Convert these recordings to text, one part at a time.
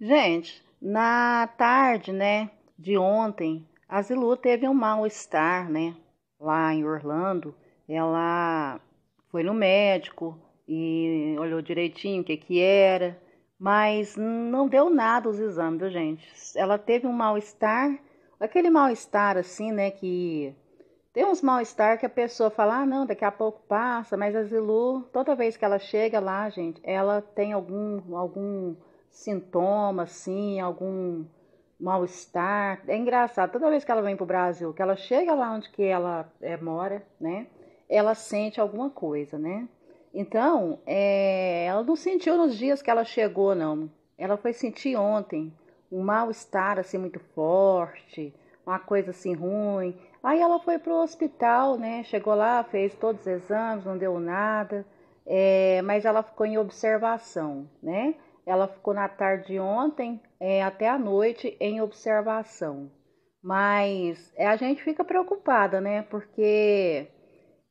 Gente, na tarde, né, de ontem, a Zilu teve um mal-estar, né, lá em Orlando. Ela foi no médico e olhou direitinho o que que era, mas não deu nada os exames, viu, gente? Ela teve um mal-estar, aquele mal-estar assim, né, que tem uns mal-estar que a pessoa fala, ah, não, daqui a pouco passa, mas a Zilu, toda vez que ela chega lá, gente, ela tem algum, algum sintoma, assim, algum mal-estar. É engraçado, toda vez que ela vem pro Brasil, que ela chega lá onde que ela é, mora, né? Ela sente alguma coisa, né? Então, é, ela não sentiu nos dias que ela chegou, não. Ela foi sentir ontem um mal-estar, assim, muito forte, uma coisa, assim, ruim. Aí ela foi pro hospital, né? Chegou lá, fez todos os exames, não deu nada. É, mas ela ficou em observação, né? Ela ficou na tarde de ontem é, até a noite em observação. Mas é, a gente fica preocupada, né? Porque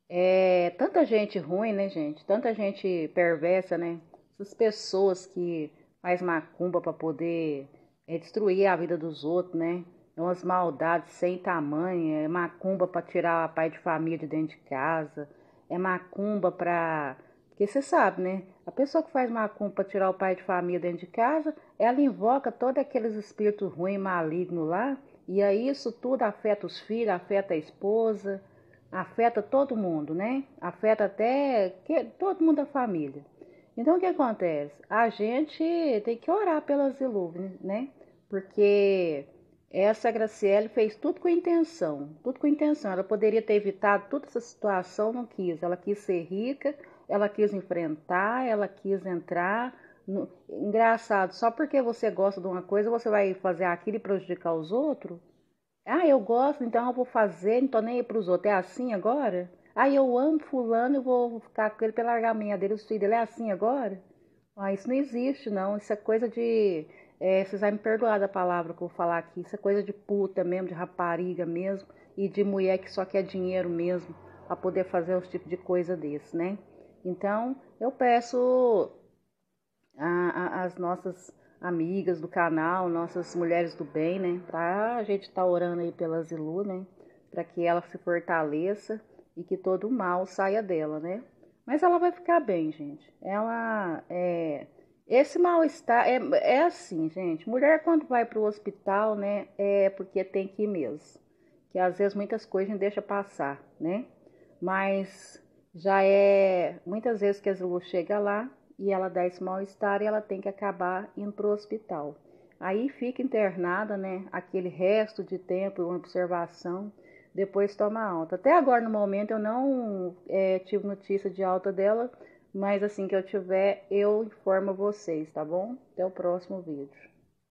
é tanta gente ruim, né, gente? Tanta gente perversa, né? Essas pessoas que faz macumba para poder é, destruir a vida dos outros, né? É umas maldades sem tamanho, é macumba para tirar a pai de família de dentro de casa, é macumba para porque você sabe, né? A pessoa que faz macumba para tirar o pai de família dentro de casa, ela invoca todos aqueles espíritos ruins, malignos lá, e aí isso tudo afeta os filhos, afeta a esposa, afeta todo mundo, né? Afeta até que, todo mundo da família. Então o que acontece? A gente tem que orar pelas ilúvias, né? Porque essa Graciele fez tudo com intenção, tudo com intenção. Ela poderia ter evitado toda essa situação, não quis. Ela quis ser rica, ela quis enfrentar, ela quis entrar. No... Engraçado, só porque você gosta de uma coisa, você vai fazer aquilo e prejudicar os outros? Ah, eu gosto, então eu vou fazer, não tô nem aí pros outros. É assim agora? Ah, eu amo fulano, eu vou ficar com ele pela largaminha dele, os filhos dele é assim agora? Ah, isso não existe, não. Isso é coisa de. É, vocês vão me perdoar da palavra que eu vou falar aqui. Isso é coisa de puta mesmo, de rapariga mesmo, e de mulher que só quer dinheiro mesmo Pra poder fazer os tipos de coisa desse, né? Então, eu peço às nossas amigas do canal, nossas mulheres do bem, né? Pra a gente estar tá orando aí pela Zilu, né? Pra que ela se fortaleça e que todo o mal saia dela, né? Mas ela vai ficar bem, gente. Ela é. Esse mal-estar é, é assim, gente. Mulher, quando vai pro hospital, né? É porque tem que ir mesmo. Que às vezes muitas coisas a gente deixa passar, né? Mas já é muitas vezes que a Zulu chega lá e ela dá esse mal-estar e ela tem que acabar indo para o hospital. Aí fica internada, né? Aquele resto de tempo, uma observação, depois toma alta. Até agora, no momento, eu não é, tive notícia de alta dela, mas assim que eu tiver, eu informo vocês, tá bom? Até o próximo vídeo.